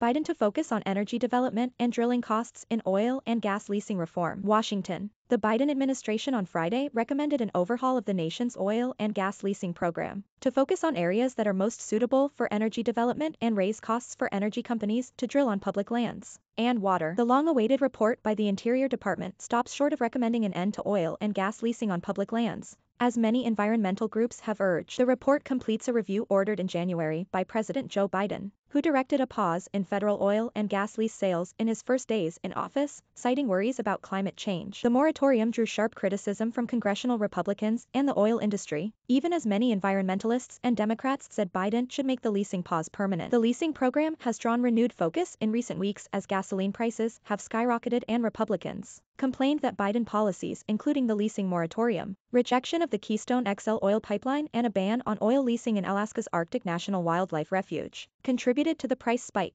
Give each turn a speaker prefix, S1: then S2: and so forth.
S1: Biden to focus on energy development and drilling costs in oil and gas leasing reform. Washington. The Biden administration on Friday recommended an overhaul of the nation's oil and gas leasing program to focus on areas that are most suitable for energy development and raise costs for energy companies to drill on public lands and water. The long-awaited report by the Interior Department stops short of recommending an end to oil and gas leasing on public lands, as many environmental groups have urged. The report completes a review ordered in January by President Joe Biden, who directed a pause in federal oil and gas lease sales in his first days in office, citing worries about climate change. The moratorium drew sharp criticism from congressional Republicans and the oil industry, even as many environmentalists and Democrats said Biden should make the leasing pause permanent. The leasing program has drawn renewed focus in recent weeks as gasoline prices have skyrocketed and Republicans complained that Biden policies including the leasing moratorium, rejection of of the Keystone XL oil pipeline and a ban on oil leasing in Alaska's Arctic National Wildlife Refuge, contributed to the price spike.